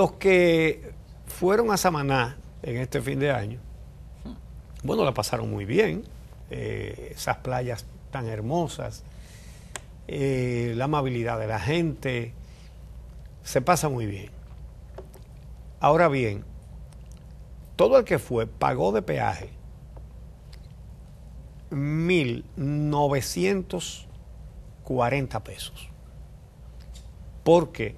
los que fueron a Samaná en este fin de año, bueno, la pasaron muy bien, eh, esas playas tan hermosas, eh, la amabilidad de la gente, se pasa muy bien. Ahora bien, todo el que fue pagó de peaje 1.940 pesos, porque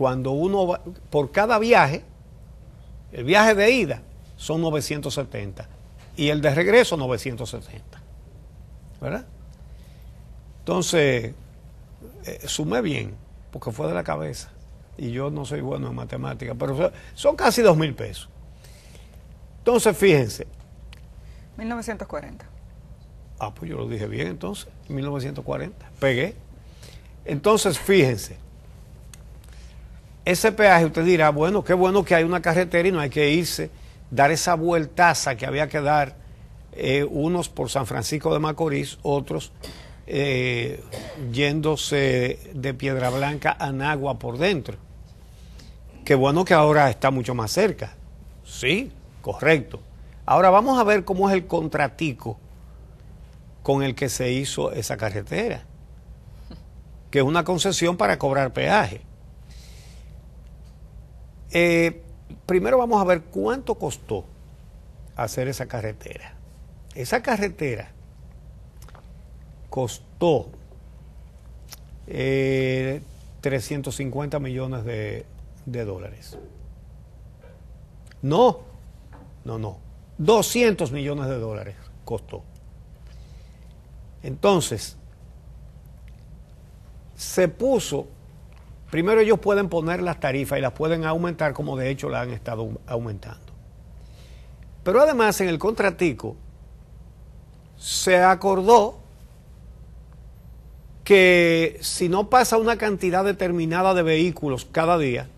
cuando uno por cada viaje, el viaje de ida son 970 y el de regreso 970. ¿Verdad? Entonces, eh, sumé bien, porque fue de la cabeza. Y yo no soy bueno en matemáticas, pero son casi 2 mil pesos. Entonces, fíjense. 1940. Ah, pues yo lo dije bien entonces, 1940. Pegué. Entonces, fíjense. Ese peaje usted dirá, bueno, qué bueno que hay una carretera y no hay que irse, dar esa vueltaza que había que dar, eh, unos por San Francisco de Macorís, otros eh, yéndose de Piedra Blanca a Nagua por dentro. Qué bueno que ahora está mucho más cerca. Sí, correcto. Ahora vamos a ver cómo es el contratico con el que se hizo esa carretera, que es una concesión para cobrar peaje. Eh, primero vamos a ver cuánto costó hacer esa carretera. Esa carretera costó 350 eh, millones de, de dólares. No, no, no. 200 millones de dólares costó. Entonces, se puso Primero ellos pueden poner las tarifas y las pueden aumentar como de hecho la han estado aumentando. Pero además en el contratico se acordó que si no pasa una cantidad determinada de vehículos cada día,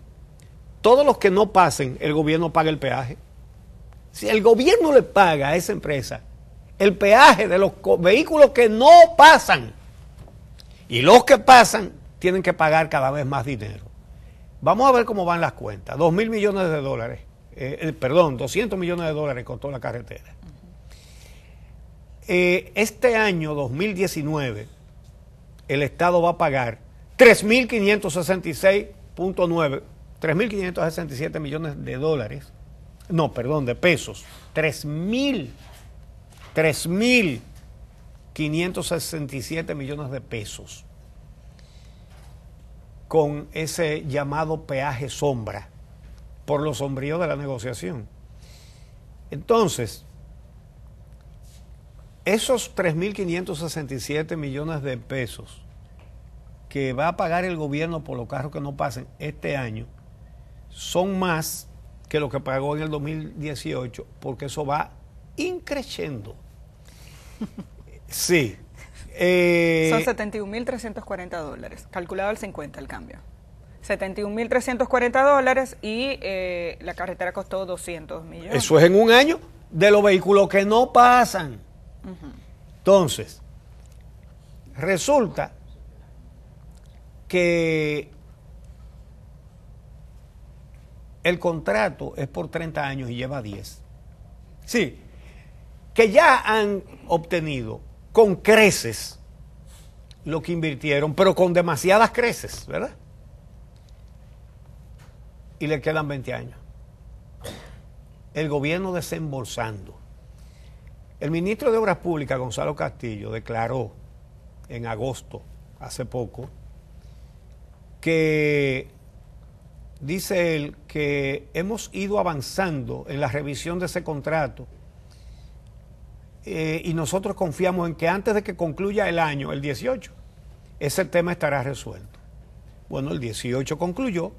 todos los que no pasen, el gobierno paga el peaje. Si el gobierno le paga a esa empresa el peaje de los vehículos que no pasan y los que pasan, tienen que pagar cada vez más dinero. Vamos a ver cómo van las cuentas. Dos mil millones de dólares, eh, eh, perdón, 200 millones de dólares costó la carretera. Eh, este año 2019, el Estado va a pagar 3.566.9, 3.567 millones de dólares, no, perdón, de pesos, 3.000, 3.567 millones de pesos con ese llamado peaje sombra por lo sombrío de la negociación. Entonces, esos 3.567 millones de pesos que va a pagar el gobierno por los carros que no pasen este año son más que lo que pagó en el 2018, porque eso va increciendo. Sí, eh, Son 71.340 dólares, calculado al 50 el cambio. 71.340 dólares y eh, la carretera costó 200 millones. Eso es en un año de los vehículos que no pasan. Entonces, resulta que el contrato es por 30 años y lleva 10. Sí, que ya han obtenido con creces lo que invirtieron, pero con demasiadas creces, ¿verdad? Y le quedan 20 años. El gobierno desembolsando. El ministro de Obras Públicas, Gonzalo Castillo, declaró en agosto, hace poco, que dice él que hemos ido avanzando en la revisión de ese contrato eh, y nosotros confiamos en que antes de que concluya el año, el 18, ese tema estará resuelto. Bueno, el 18 concluyó,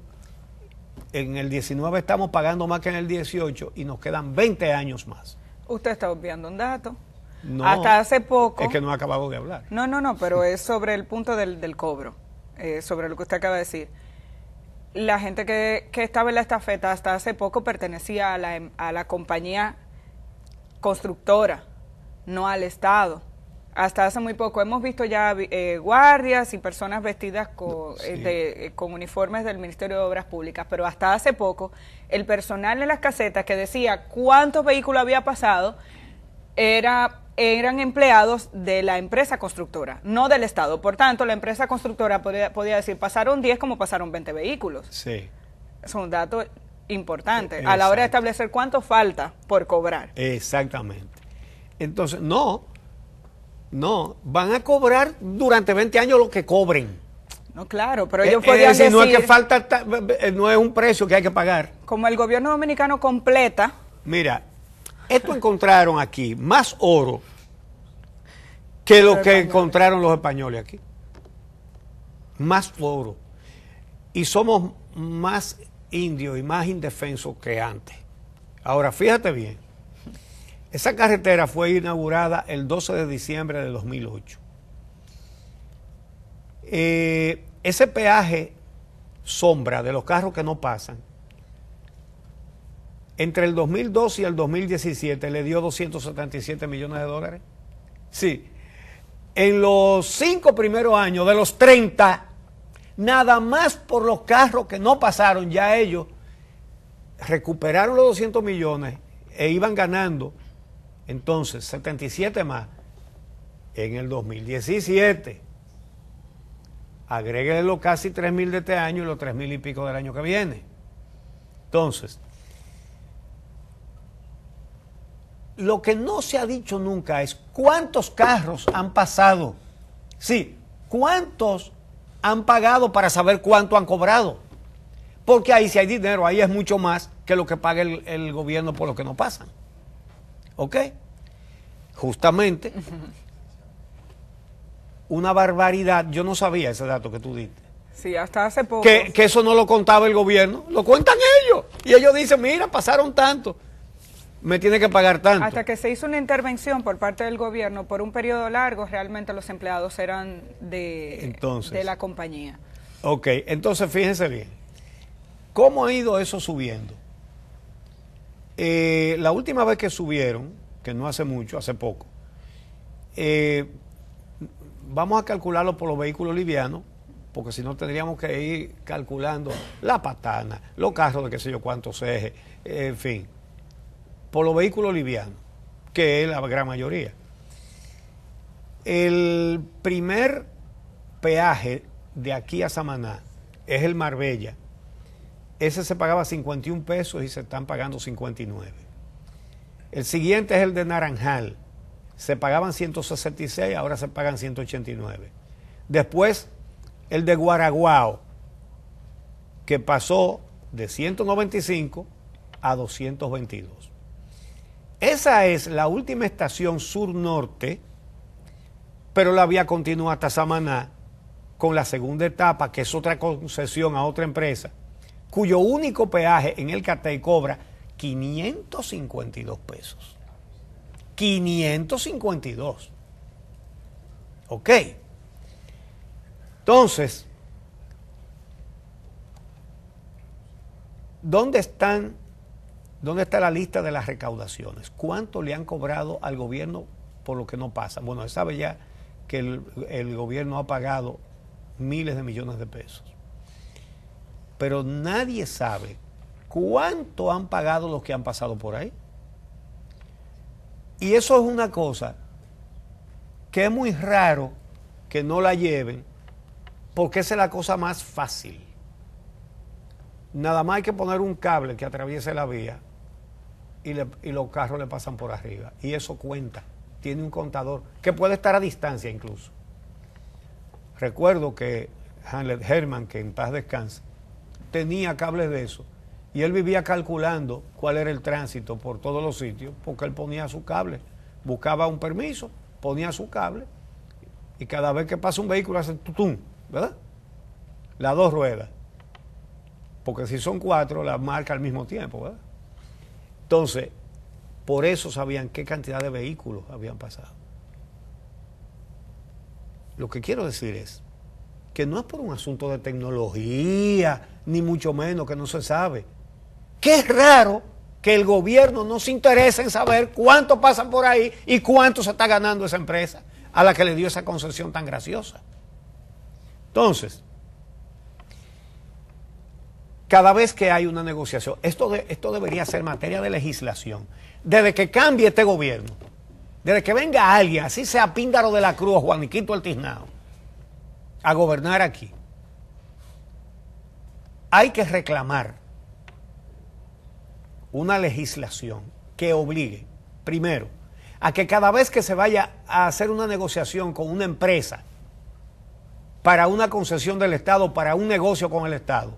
en el 19 estamos pagando más que en el 18 y nos quedan 20 años más. Usted está obviando un dato. Hasta hace poco. Es que no acabamos de hablar. No, no, no, pero es sobre el punto del, del cobro, eh, sobre lo que usted acaba de decir la gente que, que, estaba en la estafeta hasta hace poco pertenecía a la, em, a la compañía constructora no al Estado. Hasta hace muy poco hemos visto ya eh, guardias y personas vestidas eh, eh, con, uniformes del Ministerio de Obras Públicas, pero hasta hace poco el personal en las casetas que decía cuántos vehículos había pasado era eran empleados de la empresa constructora, no del Estado. Por tanto, la empresa constructora podía, decir, pasaron 10 como pasaron 20 vehículos. Sí. Es un dato importante a la hora de establecer cuánto falta por cobrar. Exactamente. Entonces, no, no, van a cobrar durante 20 años lo que cobren. No, claro, pero ellos podrían decir, No es que falta, eh, no es un precio que hay que pagar. Como el gobierno dominicano completa. Mira, esto encontraron aquí más oro que lo que encontraron los españoles aquí. Más oro. Y somos más indios y más indefensos que antes. Ahora, fíjate bien, esa carretera fue inaugurada el 12 de diciembre de 2008. Eh, ese peaje sombra de los carros que no pasan, entre el 2012 y el 2017 le dio 277 millones de dólares. Sí. En los cinco primeros años, de los 30, nada más por los carros que no pasaron, ya ellos recuperaron los 200 millones e iban ganando entonces, 77 más. En el 2017, agréguele los casi 3.000 de este año y los 3.000 y pico del año que viene. Entonces, lo que no se ha dicho nunca es cuántos carros han pasado. Sí, cuántos han pagado para saber cuánto han cobrado. Porque ahí si hay dinero, ahí es mucho más que lo que paga el, el gobierno por lo que no pasan. ¿Ok? Justamente, una barbaridad, yo no sabía ese dato que tú diste. Sí, hasta hace poco. Que, eso no lo contaba el gobierno, lo cuentan ellos. Y ellos dicen, mira, pasaron tanto me tiene que pagar tanto. Hasta que se hizo una intervención por parte del gobierno por un periodo largo, realmente los empleados eran de, de la compañía. Ok, entonces fíjense bien, ¿cómo ha ido eso subiendo? Eh, la última vez que subieron, que no hace mucho, hace poco, eh, vamos a calcularlo por los vehículos livianos, porque si no tendríamos que ir calculando la patana, los carros de qué sé yo cuántos ejes, eh, en fin, por los vehículos livianos, que es la gran mayoría. El primer peaje de aquí a Samaná es el Marbella, ese se pagaba 51 pesos y se están pagando 59. El siguiente es el de Naranjal. Se pagaban 166, ahora se pagan 189. Después, el de Guaraguao, que pasó de 195 a 222. Esa es la última estación sur-norte, pero la vía continúa hasta Samaná con la segunda etapa, que es otra concesión a otra empresa cuyo único peaje en el cartel cobra 552 pesos. 552. ¿Ok? Entonces, ¿dónde están? ¿Dónde está la lista de las recaudaciones? ¿Cuánto le han cobrado al gobierno por lo que no pasa? Bueno, se sabe ya que el gobierno ha pagado miles de millones de pesos pero nadie sabe cuánto han pagado los que han pasado por ahí. Y eso es una cosa que es muy raro que no la lleven, porque esa es la cosa más fácil. Nada más hay que poner un cable que atraviese la vía y, los carros le pasan por arriba. Y eso cuenta, tiene un contador que puede estar a distancia incluso. Recuerdo que Hanlet Herman, que en paz descansa, tenía cables de eso. Y él vivía calculando cuál era el tránsito por todos los sitios, porque él ponía su cable. Buscaba un permiso, ponía su cable, y cada vez que pasa un vehículo hace tutum, ¿verdad? Las dos ruedas. Porque si son cuatro, las marca al mismo tiempo, ¿verdad? Entonces, por eso sabían qué cantidad de vehículos habían pasado. Lo que quiero decir es que no es por un asunto de tecnología, ni mucho menos que no se sabe. Qué es raro que el gobierno no se interese en saber cuánto pasan por ahí y cuánto se está ganando esa empresa a la que le dio esa concesión tan graciosa. Entonces, cada vez que hay una negociación, esto, esto debería ser materia de legislación. Desde que cambie este gobierno, desde que venga alguien, así sea Píndaro de la Cruz o Juaniquito el a gobernar aquí, hay que reclamar una legislación que obligue, primero, a que cada vez que se vaya a hacer una negociación con una empresa para una concesión del Estado, para un negocio con el Estado,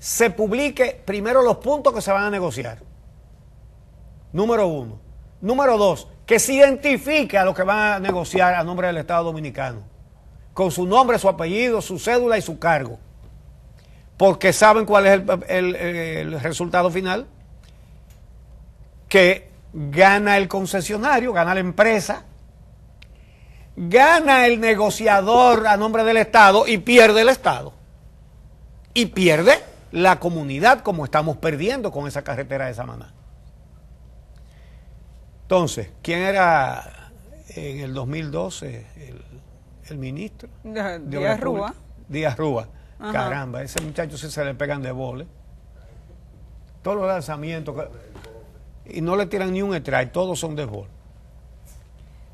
se publique primero los puntos que se van a negociar. Número uno. Número dos, que se identifique a lo que van a negociar a nombre del Estado Dominicano con su nombre, su apellido, su cédula y su cargo. Porque saben cuál es el, resultado final. Que gana el concesionario, gana la empresa, gana el negociador a nombre del Estado y pierde el Estado. Y pierde la comunidad como estamos perdiendo con esa carretera de Samaná. Entonces, ¿quién era en el 2012 el el ministro. De, Díaz Rúa. Díaz Rúa. Caramba, ese muchacho se le pegan de boles. Todos los lanzamientos. y no le tiran ni un extra, todos son de bol.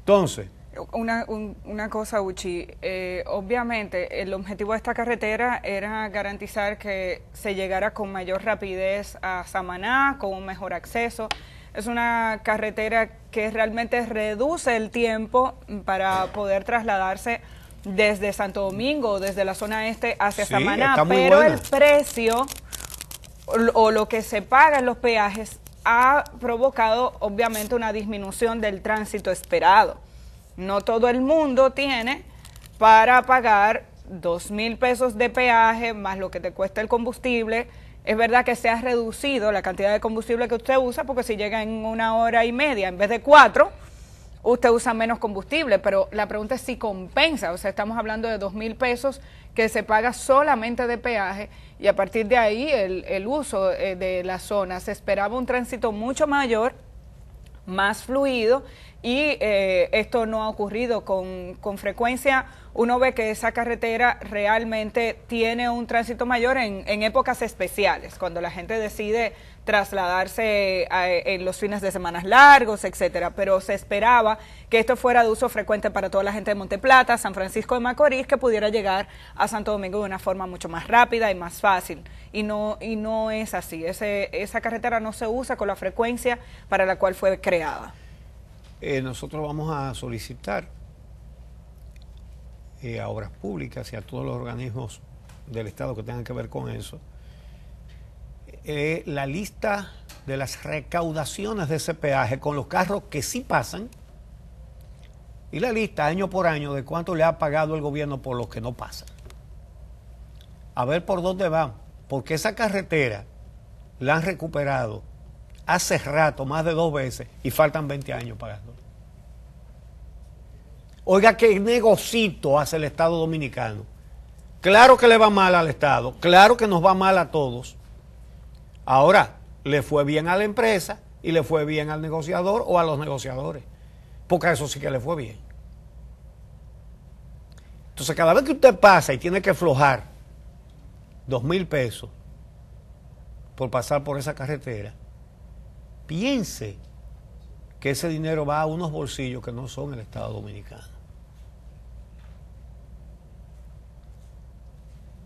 Entonces, una, una cosa, Uchi. Eh, obviamente, el objetivo de esta carretera era garantizar que se llegara con mayor rapidez a Samaná, con un mejor acceso. Es una carretera que realmente reduce el tiempo para poder trasladarse desde Santo Domingo, desde la zona este hacia Samaná, pero el precio o lo que se paga en los peajes ha provocado obviamente una disminución del tránsito esperado. No todo el mundo tiene para pagar dos mil pesos de peaje más lo que te cuesta el combustible. Es verdad que se ha reducido la cantidad de combustible que usted usa porque si llega en una hora y media en vez de cuatro, usted usa menos combustible, pero la pregunta es si compensa, o sea, estamos hablando de dos mil pesos que se paga solamente de peaje y a partir de ahí el, el uso eh, de la zona. Se esperaba un tránsito mucho mayor más fluido y eh, esto no ha ocurrido con, con frecuencia uno ve que esa carretera realmente tiene un tránsito mayor en, épocas especiales, cuando la gente decide trasladarse en los fines de semanas largos, etcétera, pero se esperaba que esto fuera de uso frecuente para toda la gente de Monteplata, San Francisco de Macorís, que pudiera llegar a Santo Domingo de una forma mucho más rápida y más fácil. Y no, y no es así. esa carretera no se usa con la frecuencia para la cual fue creada. Eh, nosotros vamos a solicitar y eh, a obras públicas y a todos los organismos del Estado que tengan que ver con eso, eh, la lista de las recaudaciones de ese peaje con los carros que sí pasan y la lista año por año de cuánto le ha pagado el gobierno por los que no pasan. A ver por dónde va, porque esa carretera la han recuperado hace rato, más de dos veces, y faltan 20 años pagándola. Oiga, qué negocito hace el Estado dominicano. Claro que le va mal al Estado, claro que nos va mal a todos. Ahora, le fue bien a la empresa y le fue bien al negociador o a los negociadores, porque a eso sí que le fue bien. Entonces, cada vez que usted pasa y tiene que aflojar dos mil pesos por pasar por esa carretera, piense que ese dinero va a unos bolsillos que no son el Estado Dominicano.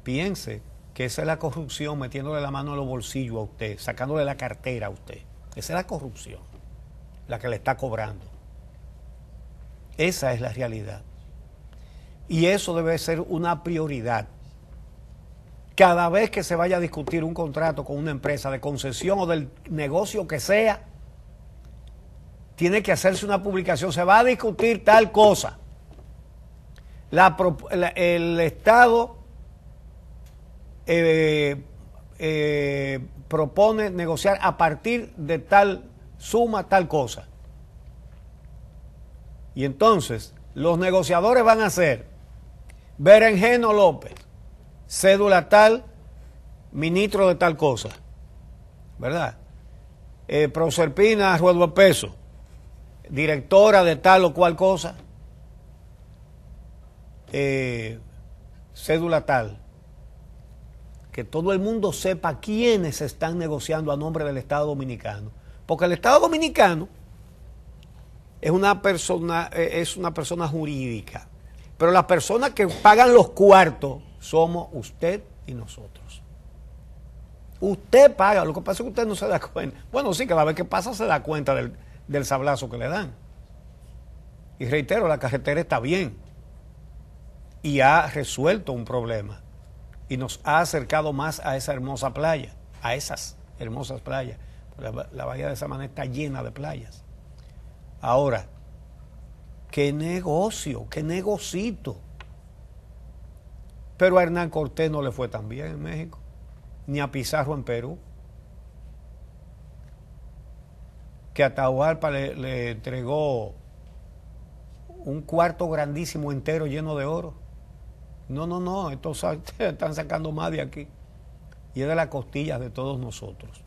piense que esa es la corrupción metiéndole la mano en los bolsillos a usted, sacándole la cartera a usted. Esa es la corrupción, la que le está cobrando. Esa es la realidad. Y eso debe ser una prioridad. Cada vez que se vaya a discutir un contrato con una empresa de concesión o del negocio que sea, tiene que hacerse una publicación. Se va a discutir tal cosa. el Estado eh, eh, propone negociar a partir de tal suma, tal cosa. Y entonces los negociadores van a ser Berenjeno López, cédula tal, ministro de tal cosa, ¿verdad? Eh, Proserpina Ruedo Peso, directora de tal o cual cosa, cédula tal que todo el mundo sepa quiénes están negociando a nombre del Estado Dominicano. Porque el Estado Dominicano es una persona, eh, es una persona jurídica. Pero las personas que pagan los cuartos somos usted y nosotros. Usted paga, lo que pasa es que usted no se da cuenta. Bueno, sí, cada vez que pasa se da cuenta del, del sablazo que le dan. Y reitero, la carretera está bien y ha resuelto un problema y nos ha acercado más a esa hermosa playa, a esas hermosas playas. La, bahía de Samaná está llena de playas. Ahora, qué negocio, qué negocito. Pero a Hernán Cortés no le fue tan bien en México, ni a Pizarro en Perú. Que a Tahualpa le entregó un cuarto grandísimo entero lleno de oro. No, no, no, estos están sacando más de aquí. Y es de las costillas de todos nosotros.